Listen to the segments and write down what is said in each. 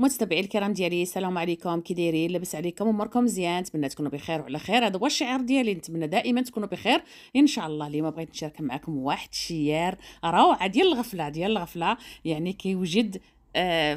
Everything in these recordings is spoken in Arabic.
متابعي الكرام ديالي السلام عليكم كي دايرين لاباس عليكم اموركم مزيان نتمنى تكونوا بخير وعلى خير هذا هو الشعار ديالي نتمنى دائما تكونوا بخير ان شاء الله اليوم بغيت نشارك معكم واحد الشيار روعه ديال الغفله ديال الغفله يعني كيوجد آه،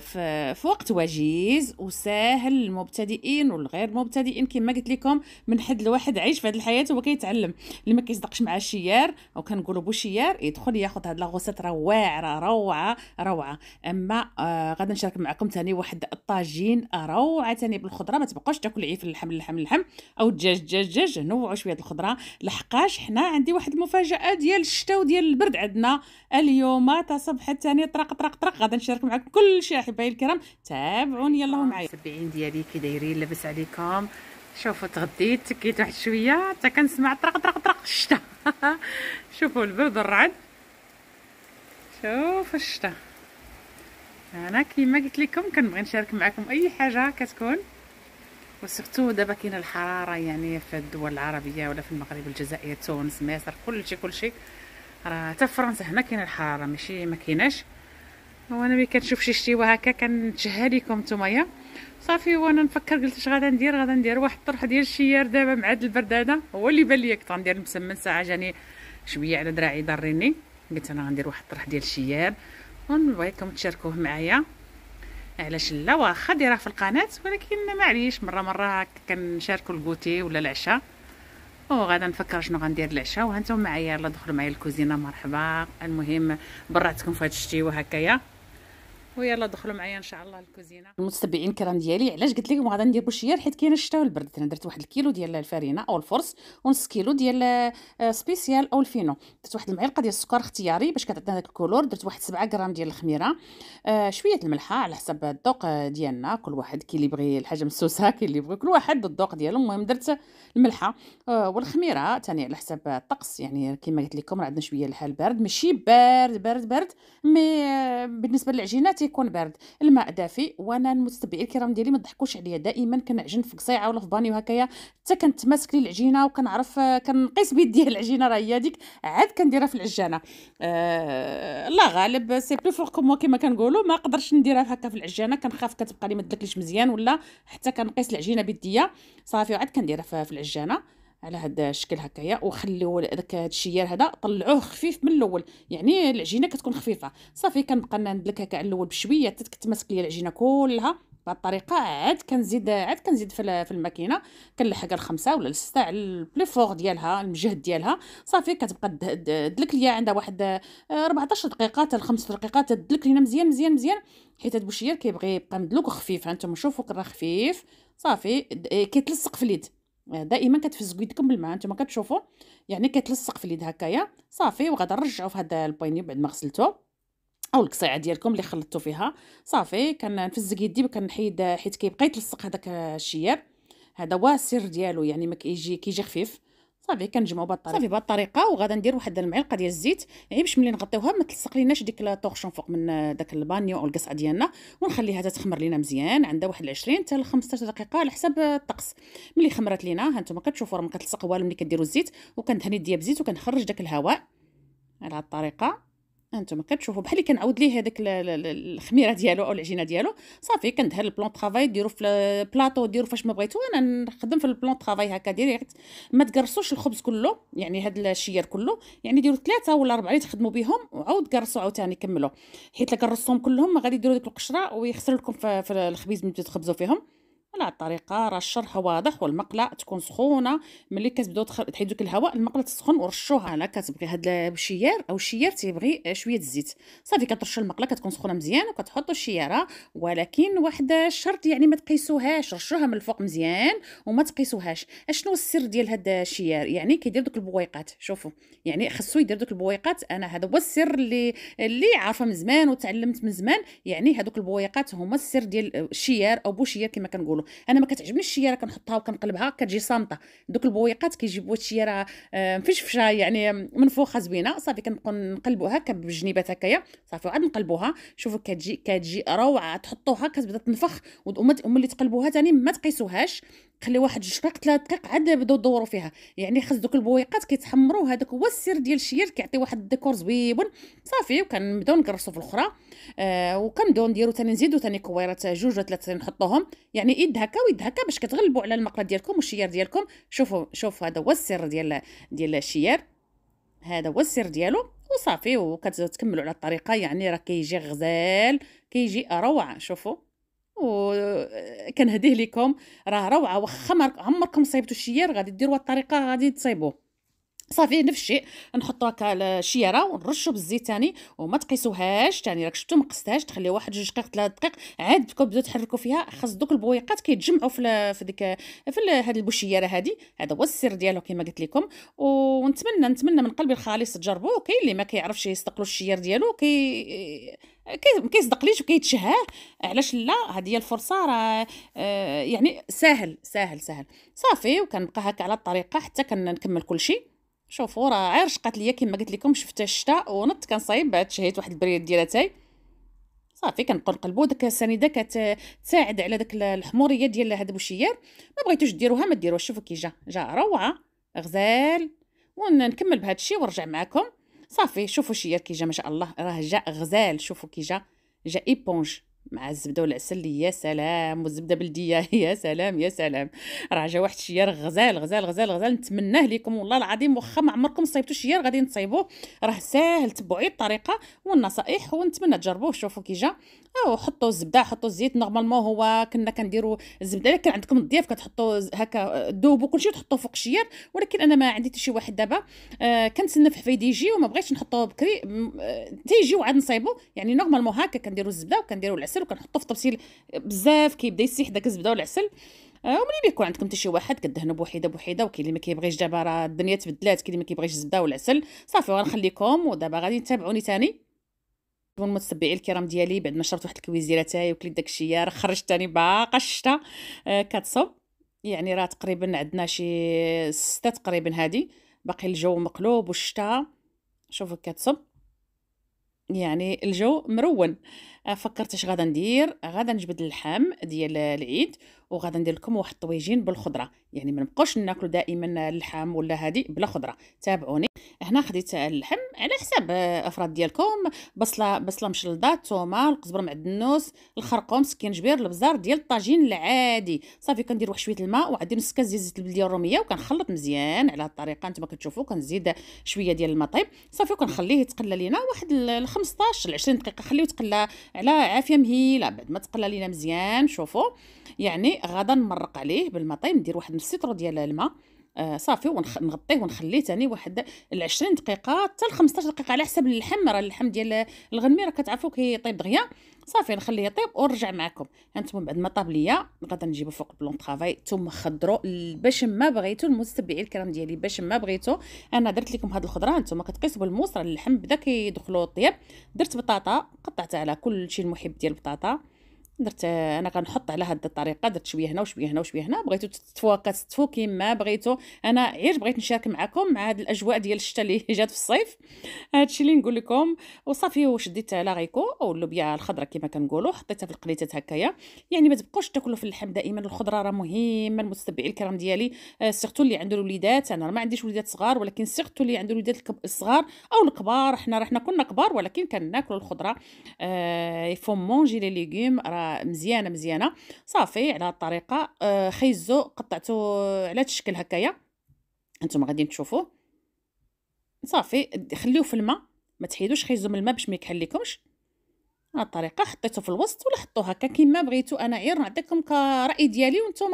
في وقت وجيز وساهل للمبتدئين والغير مبتدئين كما قلت لكم من حد لواحد عايش في هذه الحياه وهو كيتعلم اللي ما كيصدقش مع الشيار او كنقولوا بوشيار يدخل ياخذ هاد لاغوسيت راه واعره روعه روعه اما آه غادي نشارك معكم ثاني واحد الطاجين روعه ثاني بالخضره ما تبقاوش تاكل عيف اللحم اللحم اللحم او الدجاج الدجاج الدجاج نوعوا شويه الخضره لحقاش حنا عندي واحد المفاجاه ديال الشتاء وديال البرد عندنا اليوم تصبح ثاني طرق طرق طرق غادي نشارك معكم كل كل شيء احبائي الكرام تابعوني يلا معايا المتابعين ديالي كي دايرين لاباس عليكم شوفوا تغديت تكيت واحد شويه حتى كنسمع طرق طرق طرق الشتا شوفوا البرد والرعد شوفوا الشتا انا كيما قلت لكم كنبغي نشارك معكم اي حاجه كتكون وسورتو دابا كاينه الحراره يعني في الدول العربيه ولا في المغرب الجزائر تونس مصر كلشي كلشي راه حتى فرنسا هنا كاينه الحراره ماشي ما كايناش وانا ملي كنشوف شي شتيوه هكا كنتشهى ليكم نتوما صافي وانا نفكر قلت اش غادي ندير غادي ندير واحد الطرح ديال الشيار دابا مع هاد البرد هو اللي بان ليا كنت غندير المسمن ساعه جاني شويه على دراعي ضريني قلت انا غندير واحد الطرح ديال الشيار ونبغيكم تشاركوه معايا علاش لا واخا دايره في القناه ولكن معليش مره مره كنشاركوا الكوتي ولا العشاء وغادا نفكر شنو غندير العشاء وهانتوما معايا يلا دخلوا معايا الكوزينه مرحبا المهم برعتكم في هاد الشتي وهكايا ويلا دخلوا معايا ان شاء الله الكوزينه المتتبعين الكرام ديالي علاش قلت لكم غادي ندير بوشير حيت كاين الشتاء والبرد انا درت واحد الكيلو ديال الفرينه او الفرص ونص كيلو ديال آه، سبيسيال او الفينو درت واحد المعلقه ديال السكر اختياري باش كتعطينا داك الكولور درت واحد 7 غرام ديال الخميره آه، شويه الملحه على حسب الذوق ديالنا كل واحد كي اللي يبغي الحاجه مسوسه كي اللي يبغي كل واحد الذوق ديالو المهم درت الملحه آه، والخميره ثاني على حسب الطقس يعني كما قلت لكم راه عندنا شويه الحال بارد ماشي بارد بارد بارد مي بالنسبه للعجينات تيكون بارد الماء دافئ وانا المتتبعين الكرام ديالي ما تضحكوش عليا دائما كنعجن في قصيعه ولا في بانيو وهكايا حتى كنتماسك لي العجينه وكنعرف كنقيس بيدي العجينه راه هي هذيك عاد كنديرها في العجانه آه لا غالب سي بلو فور كما كما كنقولوا ما قدرش نديرها هكا في العجانه كنخاف كتبقى لي ما تدلكليش مزيان ولا حتى كنقيس العجينه بيديا صافي وعاد كنديرها في العجانه على هذا الشكل هكايا وخليو داك الشيار هذا طلعوه خفيف من الاول يعني العجينه كتكون خفيفه صافي كنبقى ندلك هكا على الاول بشويه حتى كتمسك ليا العجينه كلها بهذه الطريقه عاد كنزيد عاد كنزيد في الماكينه كنلحق الخمسه ولا السته على البلي فور ديالها المجهد ديالها صافي كتبقى دلك ليا عندها واحد 14 آه، دقيقه حتى 5 دقائق تدلك لينا مزيان مزيان مزيان حيت هاد بوشير كيبغي يبقى مدلوك وخفيف هانتوما شوفوا كرا خفيف صافي كيتلصق في اليد دائما كتفزقوا يدكم بالماء نتوما كتشوفوا يعني كتلصق في اليد هكايا صافي وغادا نرجعوا في هذا البويني بعد ما غسلته او القصيعه ديالكم اللي خلطتو فيها صافي كنفزق يدي وكنحيد حيت كيبقى يتلصق هذاك الشياب هذا هو السر ديالو يعني ما كيجي كيجي خفيف صافي كنجمعوا بهاد الطريقه صافي بهاد الطريقه وغادا ندير واحد المعلقه ديال الزيت يعني باش ملي نغطيوها ما تلصق ليناش ديك طوغشون فوق من داك البانيو او القصعه ديالنا ونخليها تخمر لينا مزيان عندها واحد 20 حتى ل 15 دقيقه على حسب الطقس ملي خمرات لينا ها نتوما كتشوفوا راه ما كتلصق والو ملي كديروا الزيت وكندهني يديا بزيت وكنخرج داك الهواء على هاد الطريقه انتم كتشوفوا بحال اللي كنعاود ليه هذاك الخميره ديالو او العجينه ديالو صافي كندهر البلون طرافاي ديرو في البلاطو ديرو فاش ما بغيتو انا نخدم في البلون طرافاي هكا ديريكت ما تقرصوش الخبز كله يعني هاد الشير كله يعني ديرو ثلاثه ولا اربعه اللي تخدموا بهم وعاود قرصوا عاوتاني كملوا حيت الا قرصتهم كلهم غادي يديروا ديك القشره ويخسر لكم في الخبيز ملي تخبزوا فيهم على الطريقه راه الشرح واضح والمقله تكون سخونه ملي كتبداو ديك الهواء المقله تسخن ورشوها على كتبغي هاد الشيار او الشيار تيبغي شويه الزيت صافي كترش المقله كتكون سخونه مزيان وكتحطوا الشياره ولكن واحد الشرط يعني ما تقيسوهاش رشوها من الفوق مزيان وما تقيسوهاش اشنو السر ديال هاد الشيار يعني كيدير دوك البويقات شوفوا يعني خصو يدير دوك البويقات انا هذا هو السر اللي اللي عارفه من زمان وتعلمت من زمان يعني هذوك البويقات هما السر ديال الشيار او بوشيار كما كنقولوا كيقولوا انا ما كتعجبنيش الشياره كنحطها وكنقلبها كتجي صامته دوك البويقات كيجيبوا هاد الشياره آه، مفشفشه يعني آه، منفوخه زوينه صافي كنبقاو نقلبوها بالجنيبات هكايا صافي وعاد نقلبوها شوفوا كتجي كتجي روعه تحطوها كتبدا تنفخ وما اللي تقلبوها ثاني ما تقيسوهاش خلي واحد جوج ثلاث دقائق عاد بداو دوروا فيها يعني خص دوك البويقات كيتحمروا هذاك هو السر ديال الشير كيعطي واحد الديكور زويبون صافي وكنبداو نكرصوا في الاخرى آه وكنبداو نديرو ثاني نزيدو ثاني كويرات جوج ولا ثلاثه نحطوهم يعني يد هكا ويد هكا باش كتغلبوا على المقله ديالكم والشير ديالكم شوفوا شوفوا هذا هو السر ديال ديال الشير هذا هو السر ديالو وصافي وكتكملوا على الطريقه يعني راه كيجي غزال كيجي روعه شوفوا وكنهديه لكم راه روعه واخا عمركم صيبتوا الشيار غادي ديروا الطريقه غادي تصيبوه صافي نفس الشيء نحطوا هكا الشياره ونرشوا بالزيت ثاني وما تقيسوهاش ثاني راك شفتوا ما قستهاش واحد جوج دقائق ثلاث دقائق عاد تكون بداو تحركوا فيها خاص دوك البويقات كيتجمعوا في في ديك في هذه البوشيره هذه هذا هو السر ديالو كما قلت لكم ونتمنى نتمنى من قلبي الخالص تجربوه كاين اللي ما كيعرفش يستقلوا الشير ديالو كي كيصدقليش وكيتشهاه علاش لا هذه هي الفرصه راه آه، يعني ساهل ساهل ساهل صافي وكنبقى هكا على الطريقه حتى كنكمل كلشي شوفوا راه عير شقات ليا كما قلت لكم شفت الشتاء ونط كنصايب بعد شهيت واحد البريد ديال اتاي صافي كنبقاو نقلبو داك السنيده كتساعد على داك الحموريه ديال هاد بوشيار ما بغيتوش ديروها ما ديروهاش شوفوا كي جا جا روعه غزال ونكمل بهذا الشيء ونرجع معكم صافي شوفوا شي كي جا ما شاء الله راه جا غزال شوفوا كي جا جا ايبونج مع الزبده والعسل يا سلام والزبده بلديه يا سلام يا سلام راه جا واحد الشيار غزال غزال غزال غزال نتمناه لكم والله العظيم واخا ما عمركم صيبتوا شيار غادي تصيبوه راه ساهل تبعوا الطريقه والنصائح ونتمنى تجربوه شوفوا كي جا او حطوا الزبده حطوا الزيت نورمالمون هو كنا كنديروا الزبده كان عندكم الضياف كتحطوا هكا دوب شيء وتحطوه فوق الشيار ولكن انا ما عندي حتى شي واحد دابا آه كنتسنى في حفيدي يجي وما بغيتش نحطوه بكري آه، تيجي وعاد نصايبوا يعني نورمالمون هكا كنديروا الزبده وكنديروا العسل العسل وكنحطو في طبسيل بزاف كيبدا يسيح داك الزبده والعسل آه، وملي بيكون عندكم حتى شي واحد كدهنوا بوحده بوحده وكاين اللي ما كيبغيش دابا راه الدنيا تبدلات كاين اللي ما كيبغيش الزبده والعسل صافي غنخليكم ودابا غادي تتابعوني ثاني متبعي الكرام ديالي بعد ما شربت واحد الكويزيره تاعي تاي وكليت داك الشيء راه خرجت ثاني باقا الشتا آه، كتصب يعني راه تقريبا عندنا شي ستة تقريبا هادي باقي الجو مقلوب والشتا شوفوا كتصب يعني الجو مرون آه، فكرت اش غادا ندير آه، غادا نجبد اللحم ديال العيد وغادا ندير لكم واحد الطويجين بالخضره يعني ما نبقاوش ناكلوا دائما اللحم ولا هادي بلا خضره تابعوني هنا خديت اللحم على حساب آه، افراد ديالكم بصله بصله مشلده الثومه القزبر معدنوس الخرقوم سكين جبير البزار ديال الطاجين العادي صافي كندير واحد شويه الماء وعندي نص كاس ديال زيت البلديه الروميه وكنخلط مزيان على الطريقه انتما كتشوفوا كنزيد شويه ديال الماء طيب صافي وكنخليه يتقلى لينا واحد 15 ل 20 دقيقه خليه يتقلى على عافيه مهيله بعد ما تقلى لينا مزيان شوفوا يعني غادا نمرق عليه بالماء طيب، ندير واحد نص ديال الماء آه صافي ونغطيه ونخليه ثاني واحد 20 دقيقه حتى ل 15 دقيقه على حسب اللحم راه اللحم ديال الغنمي راه كتعرفوا كيطيب دغيا صافي نخليه يطيب ونرجع معكم هانتوما بعد ما طاب ليا غادا نجيبو فوق بلون طرافاي ثم خضرو باش ما بغيتو المتبعي الكرام ديالي باش ما بغيتو انا درت لكم هاد الخضره هانتوما كتقيسوا بالموس راه اللحم بدا كيدخلو طيب درت بطاطا قطعتها على كل شيء المحب ديال البطاطا درت انا غنحط على هذه الطريقه درت شويه هنا وشويه هنا وشويه هنا بغيتو تتفوق كتستفوا كيما بغيتو انا غير بغيت نشارك معكم مع هاد الاجواء ديال الشتاء اللي جات في الصيف هادشي اللي نقول لكم وصافي وشديت على غيكو او اللوبيا الخضراء كما كنقولوا حطيتها في القليتات هكايا يعني ما تبقوش تاكلوا في اللحم دائما الخضره راه مهمه المتتبعين الكرام ديالي آه، سيرتو اللي عنده الوليدات انا ما عنديش وليدات صغار ولكن سيرتو اللي عنده الوليدات الصغار او الكبار حنا راه حنا كنا كبار ولكن كناكلوا الخضره آه فو مونجي لي ليغوم راه مزيانه مزيانه صافي على هاد الطريقه آه، خيزو قطعته على هاد الشكل هكايا انتم غادي تشوفوه صافي خليوه في الماء ما تحيدوش خيزو من الماء باش ما يكحل لكمش هاد الطريقه حطيته في الوسط ولا حطو هكا كيما بغيتو انا غير نعطيكم كراي ديالي وانتم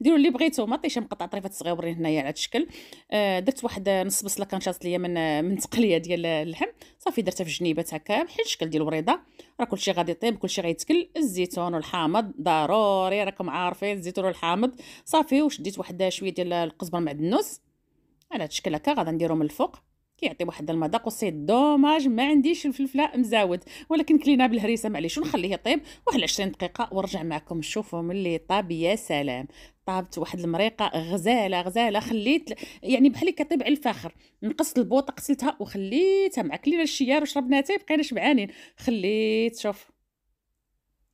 ديروا اللي بغيتو ما طيشه مقطع طريفات صغيورين هنايا على هذا الشكل آه درت واحد نص بصله كنشاط ليا من من تقليه ديال اللحم صافي درتها في الجنيبات هكا بحال الشكل ديال الوريضه راه كلشي غادي يطيب كلشي غيتكل الزيتون والحامض ضروري راكم عارفين الزيتون والحامض صافي وشديت واحد شويه ديال القزبر مع على هذا الشكل هكا غادي نديرو من الفوق كيعطي واحد المذاق وصيد دوماج ما عنديش الفلفله مزاود ولكن كلينا بالهريسه معليش ونخليه يطيب واحد 20 دقيقه ونرجع معكم نشوفوا ملي طاب يا سلام طابت واحد المريقه غزاله غزاله خليت يعني بحال كطيب على الفاخر نقصت البوطه غسلتها وخليتها مع كلينا الشيار وشربنا تاي بقينا شبعانين خليت شوف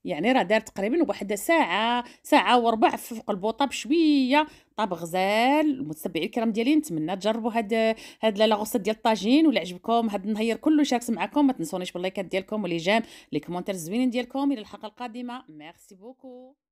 يعني راه دار تقريبا واحد ساعه ساعه وربع فوق البوطه بشويه طاب غزال المتبعين الكرام ديالي نتمنى تجربوا هاد هاد لاغوصه ديال الطاجين ولا عجبكم هاد النهار كله شاركت معكم ما تنسونيش باللايكات ديالكم واللي جام لي كومونتير زوينين ديالكم الى الحلقه القادمه ميرسي بوكو